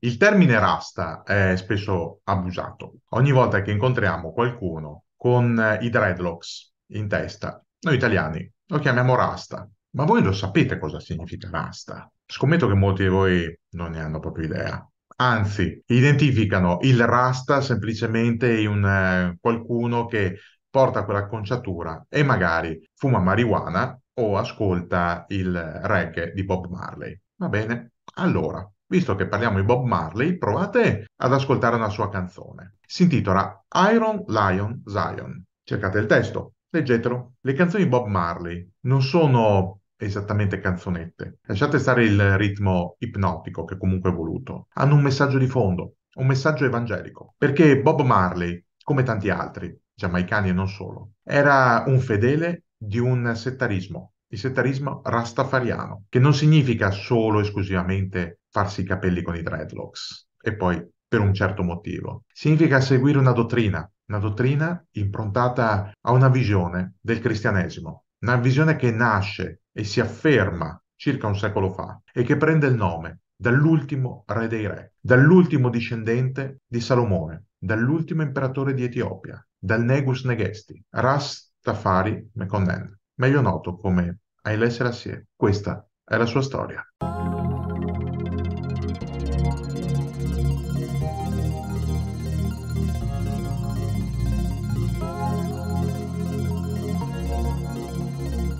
Il termine rasta è spesso abusato. Ogni volta che incontriamo qualcuno con eh, i dreadlocks in testa, noi italiani lo chiamiamo rasta. Ma voi lo sapete cosa significa rasta? Scommetto che molti di voi non ne hanno proprio idea. Anzi, identificano il rasta semplicemente in eh, qualcuno che porta quell'acconciatura e magari fuma marijuana o ascolta il reggae di Bob Marley. Va bene? Allora, visto che parliamo di Bob Marley, provate ad ascoltare una sua canzone. Si intitola Iron Lion Zion. Cercate il testo, leggetelo. Le canzoni di Bob Marley non sono esattamente canzonette. Lasciate stare il ritmo ipnotico che comunque è voluto. Hanno un messaggio di fondo, un messaggio evangelico. Perché Bob Marley, come tanti altri, giamaicani e non solo, era un fedele di un settarismo il settarismo rastafariano, che non significa solo esclusivamente farsi i capelli con i dreadlocks e poi per un certo motivo. Significa seguire una dottrina, una dottrina improntata a una visione del cristianesimo, una visione che nasce e si afferma circa un secolo fa e che prende il nome dall'ultimo re dei re, dall'ultimo discendente di Salomone, dall'ultimo imperatore di Etiopia, dal Negus Negesti, Ras Tafari Mekonnen, meglio noto come Haile Selassie. Questa è la sua storia.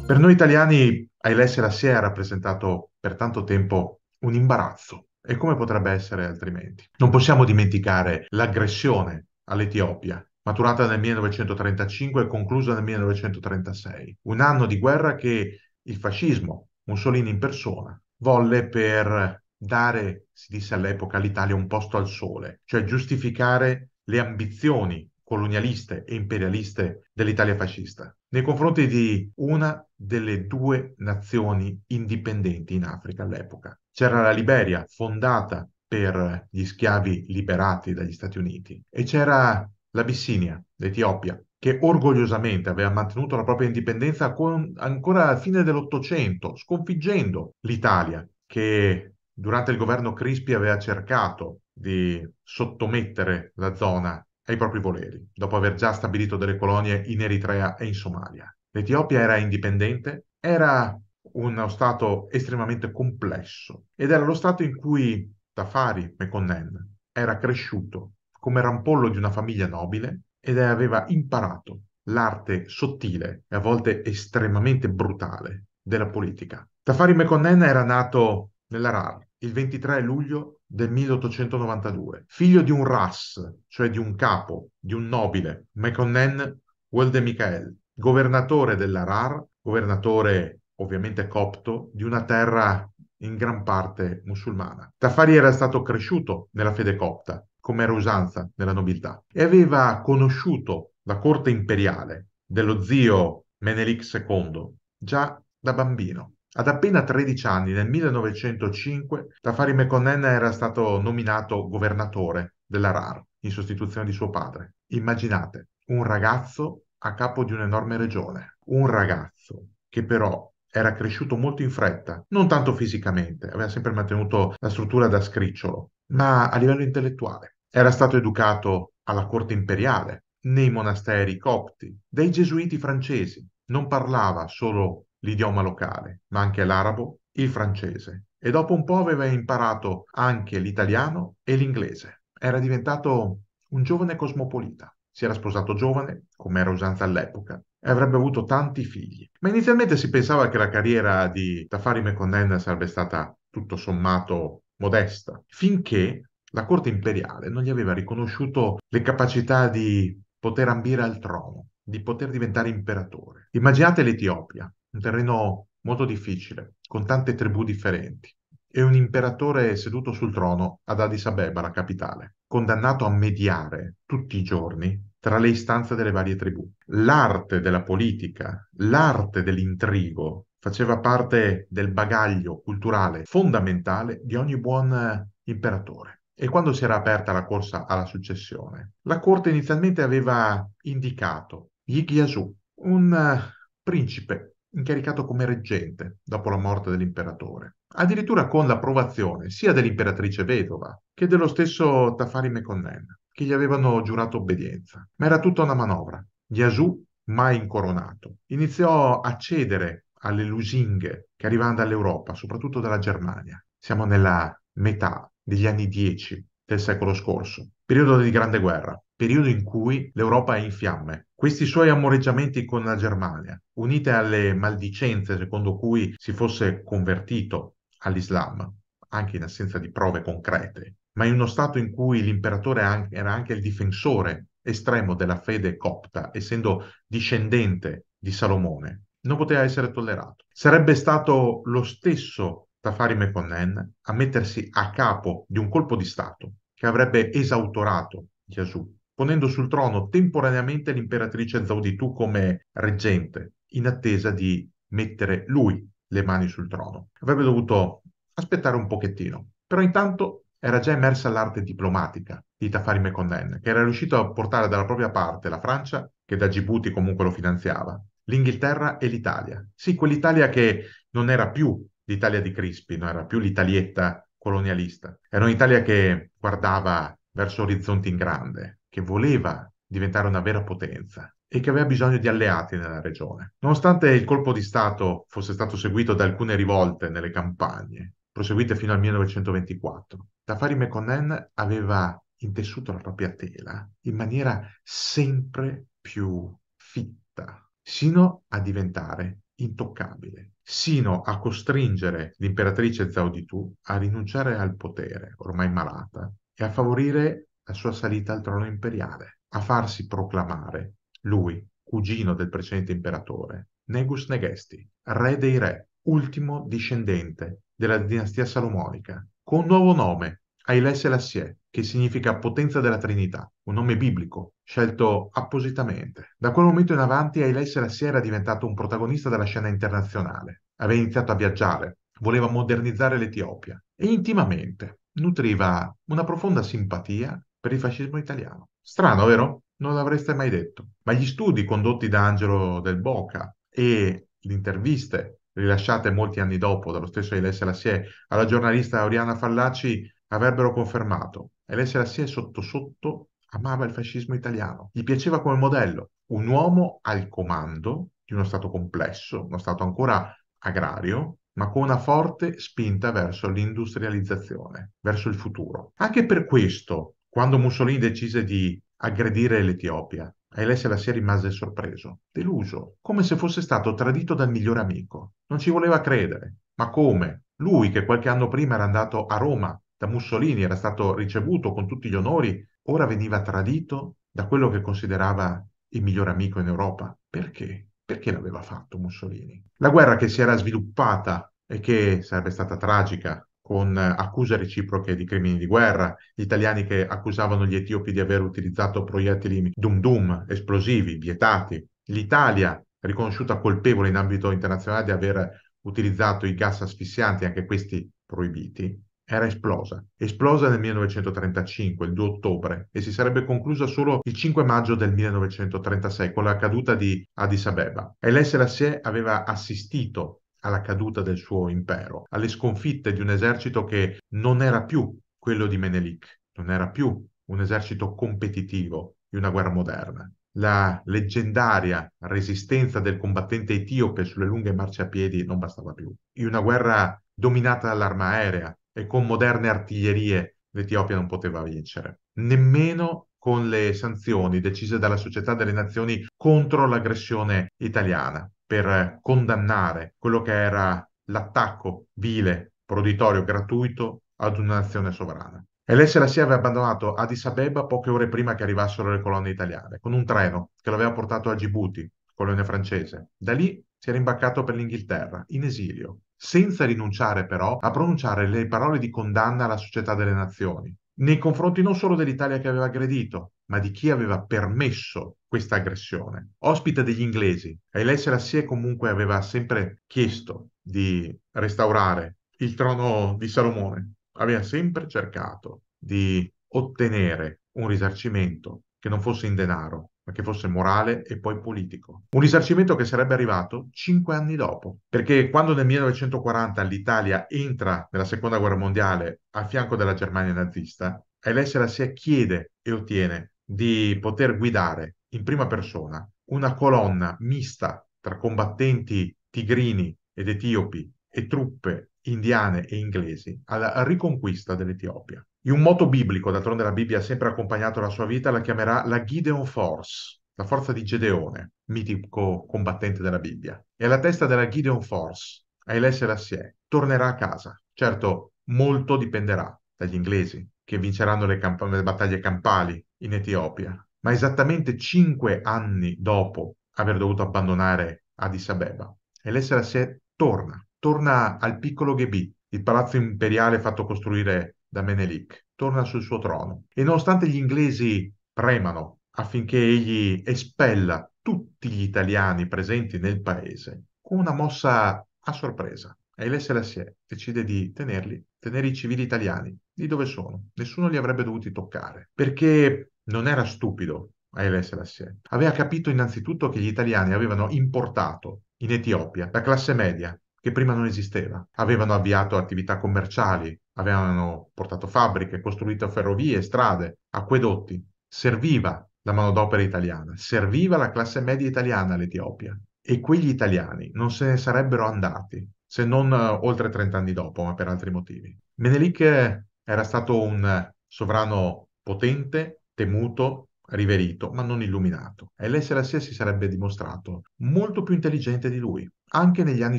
Per noi italiani Ailesse Lassie ha rappresentato per tanto tempo un imbarazzo e come potrebbe essere altrimenti? Non possiamo dimenticare l'aggressione all'Etiopia maturata nel 1935 e conclusa nel 1936, un anno di guerra che il fascismo, Mussolini in persona, volle per dare, si disse all'epoca, all'Italia un posto al sole, cioè giustificare le ambizioni colonialiste e imperialiste dell'Italia fascista nei confronti di una delle due nazioni indipendenti in Africa all'epoca. C'era la Liberia, fondata per gli schiavi liberati dagli Stati Uniti, e c'era l'Abissinia, l'Etiopia, che orgogliosamente aveva mantenuto la propria indipendenza con, ancora alla fine dell'Ottocento, sconfiggendo l'Italia, che durante il governo Crispi aveva cercato di sottomettere la zona ai propri voleri, dopo aver già stabilito delle colonie in Eritrea e in Somalia. L'Etiopia era indipendente, era uno stato estremamente complesso ed era lo stato in cui Tafari Mekonnen era cresciuto come rampollo di una famiglia nobile ed aveva imparato l'arte sottile e a volte estremamente brutale della politica. Tafari Mekonnen era nato nella RAR il 23 luglio del 1892, figlio di un ras, cioè di un capo, di un nobile, Mekonnen Welde Michael, governatore dell'Arar, governatore ovviamente copto, di una terra in gran parte musulmana. Tafari era stato cresciuto nella fede copta, come era usanza nella nobiltà, e aveva conosciuto la corte imperiale dello zio Menelik II già da bambino. Ad appena 13 anni, nel 1905, Tafari Mekonnen era stato nominato governatore della RAR in sostituzione di suo padre. Immaginate, un ragazzo a capo di un'enorme regione, un ragazzo che però era cresciuto molto in fretta, non tanto fisicamente, aveva sempre mantenuto la struttura da scricciolo, ma a livello intellettuale. Era stato educato alla corte imperiale, nei monasteri copti, dai gesuiti francesi. Non parlava solo l'idioma locale, ma anche l'arabo, il francese e dopo un po' aveva imparato anche l'italiano e l'inglese. Era diventato un giovane cosmopolita. Si era sposato giovane, come era usanza all'epoca, e avrebbe avuto tanti figli. Ma inizialmente si pensava che la carriera di Tafari Mekonnen sarebbe stata tutto sommato modesta, finché la corte imperiale non gli aveva riconosciuto le capacità di poter ambire al trono, di poter diventare imperatore. Immaginate l'Etiopia, un terreno molto difficile, con tante tribù differenti, e un imperatore seduto sul trono ad Addis Abeba, la capitale, condannato a mediare tutti i giorni tra le istanze delle varie tribù. L'arte della politica, l'arte dell'intrigo faceva parte del bagaglio culturale fondamentale di ogni buon imperatore. E quando si era aperta la corsa alla successione, la corte inizialmente aveva indicato Yigyasu, un eh, principe incaricato come reggente dopo la morte dell'imperatore, addirittura con l'approvazione sia dell'imperatrice vedova che dello stesso Tafari Mekonnen, che gli avevano giurato obbedienza. Ma era tutta una manovra. Yasu, mai incoronato, iniziò a cedere alle lusinghe che arrivavano dall'Europa, soprattutto dalla Germania. Siamo nella metà degli anni 10 del secolo scorso, periodo di grande guerra, periodo in cui l'Europa è in fiamme, questi suoi amoreggiamenti con la Germania, unite alle maldicenze secondo cui si fosse convertito all'Islam, anche in assenza di prove concrete, ma in uno stato in cui l'imperatore era anche il difensore estremo della fede copta, essendo discendente di Salomone, non poteva essere tollerato. Sarebbe stato lo stesso Tafari Mekonnen a mettersi a capo di un colpo di Stato che avrebbe esautorato Gesù ponendo sul trono temporaneamente l'imperatrice Zauditu come reggente, in attesa di mettere lui le mani sul trono. Avrebbe dovuto aspettare un pochettino, però intanto era già emersa l'arte diplomatica di Tafari Mekonnen, che era riuscito a portare dalla propria parte la Francia, che da Djibouti comunque lo finanziava, l'Inghilterra e l'Italia. Sì, quell'Italia che non era più l'Italia di Crispi, non era più l'Italietta colonialista, era un'Italia che guardava verso orizzonti in grande, che voleva diventare una vera potenza e che aveva bisogno di alleati nella regione. Nonostante il colpo di Stato fosse stato seguito da alcune rivolte nelle campagne, proseguite fino al 1924, Tafari Mekonnen aveva intessuto la propria tela in maniera sempre più fitta, sino a diventare intoccabile, sino a costringere l'imperatrice Zhao Di Zauditu a rinunciare al potere, ormai malata, e a favorire la sua salita al trono imperiale, a farsi proclamare, lui, cugino del precedente imperatore, Negus Negesti, re dei re, ultimo discendente della dinastia salomonica, con nuovo nome, Haile Selassie, che significa potenza della Trinità, un nome biblico, scelto appositamente. Da quel momento in avanti Haile Selassie era diventato un protagonista della scena internazionale, aveva iniziato a viaggiare, voleva modernizzare l'Etiopia e intimamente nutriva una profonda simpatia per il fascismo italiano. Strano, vero? Non l'avreste mai detto. Ma gli studi condotti da Angelo del Boca e le interviste rilasciate molti anni dopo dallo stesso Alessia Lassie alla giornalista Oriana Fallaci avrebbero confermato. Alessia Lassie sotto sotto amava il fascismo italiano, gli piaceva come modello, un uomo al comando di uno Stato complesso, uno Stato ancora agrario, ma con una forte spinta verso l'industrializzazione, verso il futuro. Anche per questo quando Mussolini decise di aggredire l'Etiopia. Haile Selassie rimase sorpreso, deluso, come se fosse stato tradito dal migliore amico. Non ci voleva credere. Ma come? Lui che qualche anno prima era andato a Roma da Mussolini, era stato ricevuto con tutti gli onori, ora veniva tradito da quello che considerava il migliore amico in Europa. Perché? Perché l'aveva fatto Mussolini? La guerra che si era sviluppata e che sarebbe stata tragica con accuse reciproche di crimini di guerra, gli italiani che accusavano gli etiopi di aver utilizzato proiettili dum dum, esplosivi, vietati, l'Italia riconosciuta colpevole in ambito internazionale di aver utilizzato i gas asfissianti, anche questi proibiti, era esplosa. Esplosa nel 1935, il 2 ottobre, e si sarebbe conclusa solo il 5 maggio del 1936 con la caduta di Addis Abeba. Elesse Lassie aveva assistito alla caduta del suo impero, alle sconfitte di un esercito che non era più quello di Menelik, non era più un esercito competitivo di una guerra moderna. La leggendaria resistenza del combattente etiope sulle lunghe marce a piedi non bastava più. In una guerra dominata dall'arma aerea e con moderne artiglierie l'Etiopia non poteva vincere. Nemmeno con le sanzioni decise dalla Società delle Nazioni contro l'aggressione italiana per condannare quello che era l'attacco vile, proditorio, gratuito ad una nazione sovrana. E lei se la si aveva abbandonato Addis Abeba poche ore prima che arrivassero le colonne italiane, con un treno che l'aveva portato a Djibouti, colonia francese. Da lì si era imbarcato per l'Inghilterra, in esilio, senza rinunciare però a pronunciare le parole di condanna alla Società delle Nazioni, nei confronti non solo dell'Italia che aveva aggredito, ma di chi aveva permesso questa aggressione. Ospite degli inglesi, e lei Selassie comunque aveva sempre chiesto di restaurare il trono di Salomone, aveva sempre cercato di ottenere un risarcimento che non fosse in denaro, ma che fosse morale e poi politico. Un risarcimento che sarebbe arrivato cinque anni dopo, perché quando nel 1940 l'Italia entra nella Seconda Guerra Mondiale a fianco della Germania nazista, Elessera si chiede e ottiene di poter guidare in prima persona una colonna mista tra combattenti tigrini ed etiopi e truppe indiane e inglesi alla riconquista dell'Etiopia. In un moto biblico, d'altronde la Bibbia ha sempre accompagnato la sua vita, la chiamerà la Gideon Force, la forza di Gedeone, mitico combattente della Bibbia. E alla testa della Gideon Force, Ailes Elassier, tornerà a casa. Certo, molto dipenderà dagli inglesi, che vinceranno le, camp- le battaglie campali in Etiopia. Ma esattamente cinque anni dopo aver dovuto abbandonare Addis Abeba, Ailes Elassier torna, torna al piccolo Gebi, il palazzo imperiale fatto costruire da Menelik, torna sul suo trono e nonostante gli inglesi premano affinché egli espella tutti gli italiani presenti nel paese, con una mossa a sorpresa, Haile Selassie decide di tenerli, tenere i civili italiani lì dove sono. Nessuno li avrebbe dovuti toccare, perché non era stupido Haile Selassie. Aveva capito innanzitutto che gli italiani avevano importato in Etiopia la classe media, che prima non esisteva. Avevano avviato attività commerciali avevano portato fabbriche, costruito ferrovie, strade, acquedotti. Serviva la manodopera italiana, serviva la classe media italiana all'Etiopia e quegli italiani non se ne sarebbero andati, se non eh, oltre 30 anni dopo, ma per altri motivi. Menelik eh, era stato un eh, sovrano potente, temuto, riverito, ma non illuminato, e l'SRS si sarebbe dimostrato molto più intelligente di lui, anche negli anni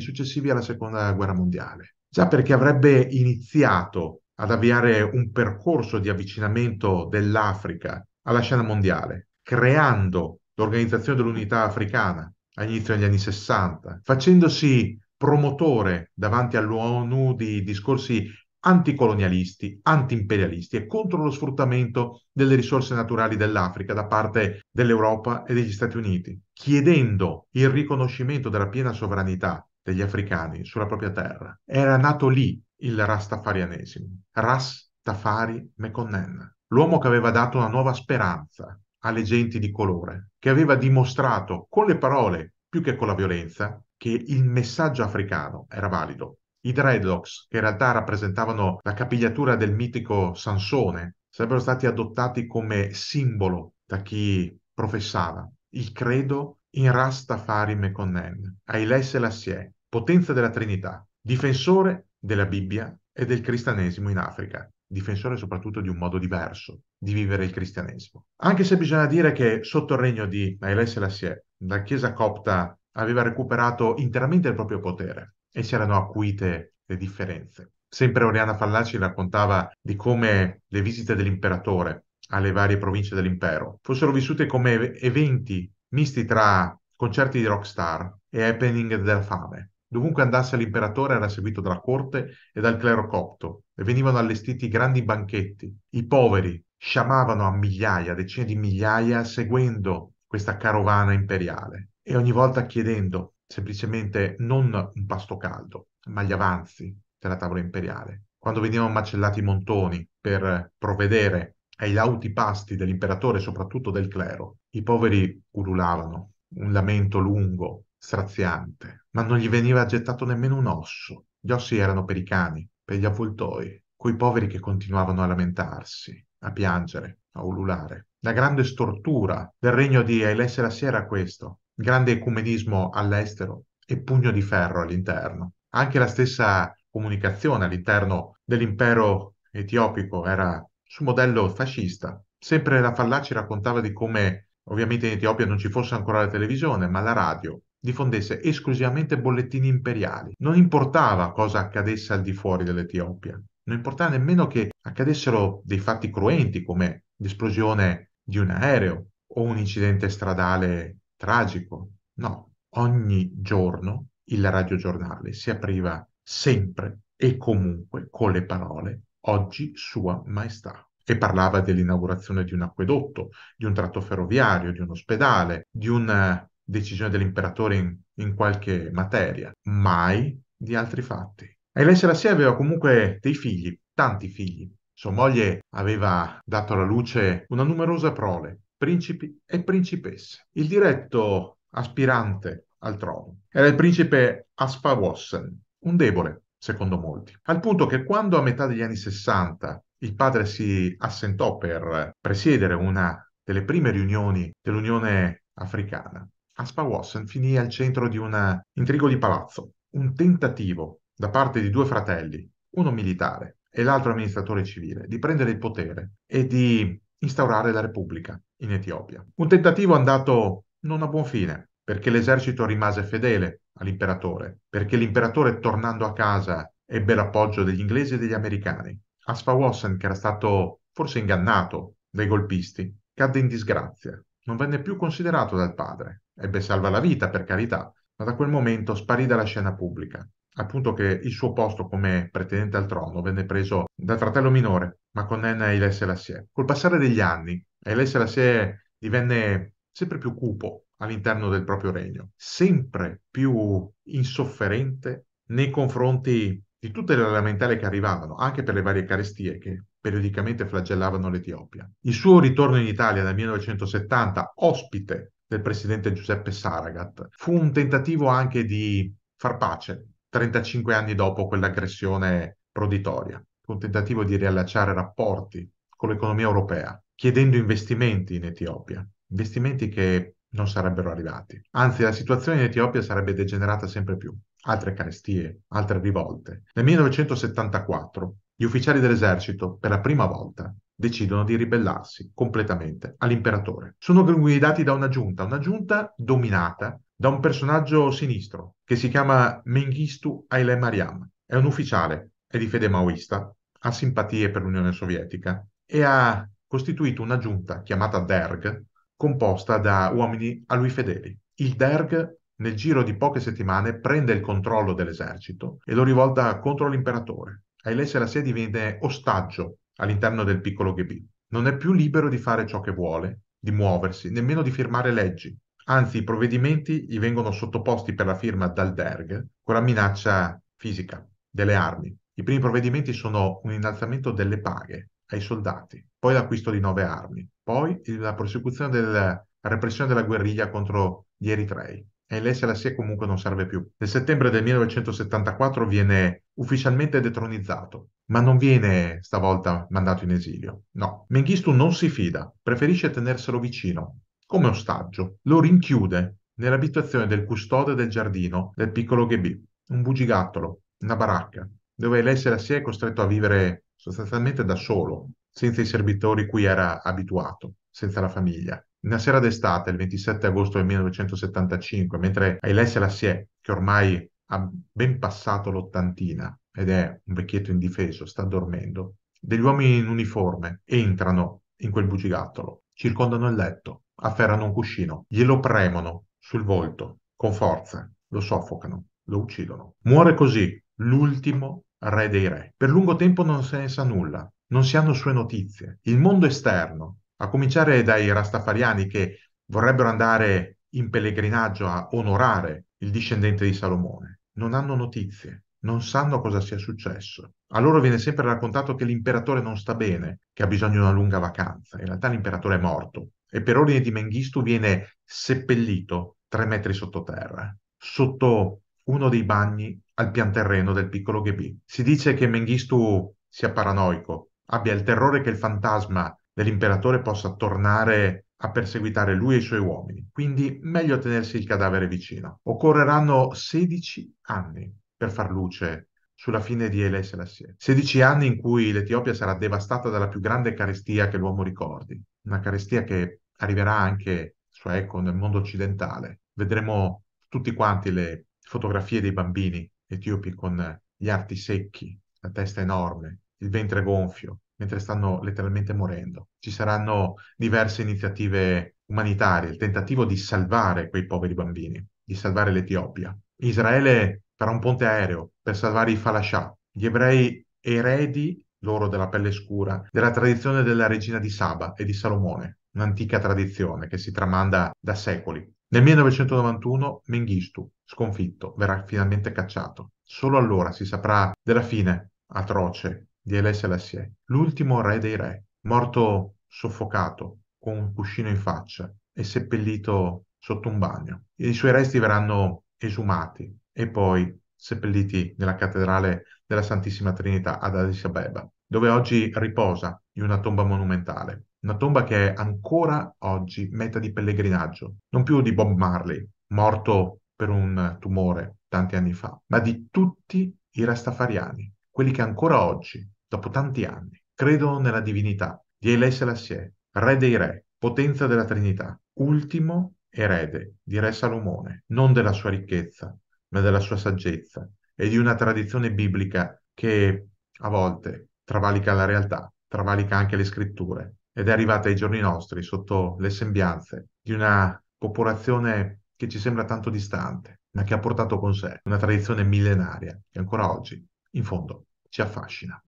successivi alla Seconda Guerra Mondiale. Già perché avrebbe iniziato ad avviare un percorso di avvicinamento dell'Africa alla scena mondiale, creando l'Organizzazione dell'Unità Africana all'inizio degli anni 60, facendosi promotore davanti all'ONU di discorsi anticolonialisti, antiimperialisti e contro lo sfruttamento delle risorse naturali dell'Africa da parte dell'Europa e degli Stati Uniti, chiedendo il riconoscimento della piena sovranità degli africani sulla propria terra. Era nato lì il rastafarianesimo, Rastafari Mekonnen, l'uomo che aveva dato una nuova speranza alle genti di colore, che aveva dimostrato con le parole più che con la violenza che il messaggio africano era valido. I dreadlocks, che in realtà rappresentavano la capigliatura del mitico Sansone, sarebbero stati adottati come simbolo da chi professava il credo in Rastafari Mekonnen, Haile Selassie, potenza della Trinità, difensore della Bibbia e del cristianesimo in Africa, difensore soprattutto di un modo diverso di vivere il cristianesimo. Anche se bisogna dire che sotto il regno di Haile Selassie la Chiesa copta aveva recuperato interamente il proprio potere e si erano acuite le differenze. Sempre Oriana Fallaci raccontava di come le visite dell'imperatore alle varie province dell'impero fossero vissute come eventi misti tra concerti di rockstar e happening della fame. Dovunque andasse l'imperatore era seguito dalla corte e dal clero copto e venivano allestiti grandi banchetti. I poveri sciamavano a migliaia, decine di migliaia, seguendo questa carovana imperiale e ogni volta chiedendo semplicemente non un pasto caldo, ma gli avanzi della tavola imperiale. Quando venivano macellati i montoni per provvedere ai lauti pasti dell'imperatore e soprattutto del clero. I poveri ululavano, un lamento lungo, straziante, ma non gli veniva gettato nemmeno un osso. Gli ossi erano per i cani, per gli avvoltoi, quei poveri che continuavano a lamentarsi, a piangere, a ululare. La grande stortura del regno di Elessera la Sera questo, grande ecumenismo all'estero e pugno di ferro all'interno. Anche la stessa comunicazione all'interno dell'impero etiopico era su modello fascista. Sempre la Fallaci raccontava di come ovviamente in Etiopia non ci fosse ancora la televisione, ma la radio diffondesse esclusivamente bollettini imperiali. Non importava cosa accadesse al di fuori dell'Etiopia, non importava nemmeno che accadessero dei fatti cruenti come l'esplosione di un aereo o un incidente stradale tragico. No, ogni giorno il radiogiornale si apriva sempre e comunque con le parole oggi Sua Maestà, che parlava dell'inaugurazione di un acquedotto, di un tratto ferroviario, di un ospedale, di una eh, decisione dell'imperatore in, in qualche materia, mai di altri fatti. E lei la Selassie aveva comunque dei figli, tanti figli. Sua moglie aveva dato alla luce una numerosa prole, principi e principesse. Il diretto aspirante al trono era il principe Asfawossen, un debole, secondo molti. Al punto che quando a metà degli anni 60 il padre si assentò per presiedere una delle prime riunioni dell'Unione Africana, Aspa Wassen finì al centro di un intrigo di palazzo, un tentativo da parte di due fratelli, uno militare e l'altro amministratore civile, di prendere il potere e di instaurare la Repubblica in Etiopia. Un tentativo andato non a buon fine, perché l'esercito rimase fedele all'imperatore, perché l'imperatore tornando a casa ebbe l'appoggio degli inglesi e degli americani. Asfa Wassen, che era stato forse ingannato dai golpisti, cadde in disgrazia. Non venne più considerato dal padre. Ebbe salva la vita, per carità, ma da quel momento sparì dalla scena pubblica, al punto che il suo posto come pretendente al trono venne preso dal fratello minore, ma con Nenna Haile Selassie. Col passare degli anni, Haile Selassie divenne sempre più cupo all'interno del proprio regno, sempre più insofferente nei confronti di tutte le lamentele che arrivavano, anche per le varie carestie che periodicamente flagellavano l'Etiopia. Il suo ritorno in Italia nel 1970, ospite del presidente Giuseppe Saragat, fu un tentativo anche di far pace 35 anni dopo quell'aggressione proditoria, un tentativo di riallacciare rapporti con l'economia europea, chiedendo investimenti in Etiopia, investimenti che non sarebbero arrivati. Anzi, la situazione in Etiopia sarebbe degenerata sempre più. Altre carestie, altre rivolte. Nel 1974 gli ufficiali dell'esercito, per la prima volta, decidono di ribellarsi completamente all'imperatore. Sono guidati da una giunta, una giunta dominata da un personaggio sinistro che si chiama Mengistu Aile Mariam. È un ufficiale, è di fede maoista, ha simpatie per l'Unione Sovietica e ha costituito una giunta chiamata DERG, composta da uomini a lui fedeli. Il Derg nel giro di poche settimane prende il controllo dell'esercito e lo rivolta contro l'imperatore. Haile Selassie diviene ostaggio all'interno del piccolo Gebì. Non è più libero di fare ciò che vuole, di muoversi, nemmeno di firmare leggi. Anzi, i provvedimenti gli vengono sottoposti per la firma dal Derg con la minaccia fisica delle armi. I primi provvedimenti sono un innalzamento delle paghe ai soldati, poi l'acquisto di nove armi, poi la prosecuzione della repressione della guerriglia contro gli eritrei. E l'SLC comunque non serve più. Nel settembre del 1974 viene ufficialmente detronizzato, ma non viene stavolta mandato in esilio. No, Mengistu non si fida, preferisce tenerselo vicino, come ostaggio. Lo rinchiude nell'abitazione del custode del giardino del piccolo Ghebì, un bugigattolo, una baracca, dove l'SLC è costretto a vivere sostanzialmente da solo, senza i servitori cui era abituato, senza la famiglia. Una sera d'estate, il 27 agosto del 1975, mentre Alessia Lassie, che ormai ha ben passato l'ottantina ed è un vecchietto indifeso, sta dormendo, degli uomini in uniforme entrano in quel bugigattolo, circondano il letto, afferrano un cuscino, glielo premono sul volto con forza, lo soffocano, lo uccidono. Muore così l'ultimo re dei re. Per lungo tempo non se ne sa nulla, non si hanno sue notizie. Il mondo esterno, a cominciare dai rastafariani che vorrebbero andare in pellegrinaggio a onorare il discendente di Salomone, non hanno notizie, non sanno cosa sia successo. A loro viene sempre raccontato che l'imperatore non sta bene, che ha bisogno di una lunga vacanza. In realtà l'imperatore è morto e per ordine di Mengistu viene seppellito tre metri sottoterra, sotto uno dei bagni al pianterreno del piccolo Ghebì. Si dice che Mengistu sia paranoico, abbia il terrore che il fantasma dell'imperatore possa tornare a perseguitare lui e i suoi uomini, quindi meglio tenersi il cadavere vicino. Occorreranno 16 anni per far luce sulla fine di Haile Selassie. 16 anni in cui l'Etiopia sarà devastata dalla più grande carestia che l'uomo ricordi, una carestia che arriverà anche, cioè, Eco nel mondo occidentale. Vedremo tutti quanti le fotografie dei bambini etiopi con gli arti secchi, la testa enorme, il ventre gonfio, mentre stanno letteralmente morendo. Ci saranno diverse iniziative umanitarie, il tentativo di salvare quei poveri bambini, di salvare l'Etiopia. Israele farà un ponte aereo per salvare i Falascià, gli ebrei eredi, loro della pelle scura, della tradizione della regina di Saba e di Salomone, un'antica tradizione che si tramanda da secoli. Nel 1991 Mengistu, sconfitto, verrà finalmente cacciato. Solo allora si saprà della fine atroce di Haile Selassie, l'ultimo re dei re, morto soffocato con un cuscino in faccia e seppellito sotto un bagno. I suoi resti verranno esumati e poi seppelliti nella cattedrale della Santissima Trinità ad Addis Abeba, dove oggi riposa in una tomba monumentale una tomba che è ancora oggi meta di pellegrinaggio, non più di Bob Marley, morto per un tumore tanti anni fa, ma di tutti i rastafariani, quelli che ancora oggi, dopo tanti anni, credono nella divinità di Haile Selassie, re dei re, potenza della Trinità, ultimo erede di Re Salomone, non della sua ricchezza, ma della sua saggezza e di una tradizione biblica che a volte travalica la realtà, travalica anche le scritture, ed è arrivata ai giorni nostri sotto le sembianze di una popolazione che ci sembra tanto distante, ma che ha portato con sé una tradizione millenaria che ancora oggi, in fondo, ci affascina.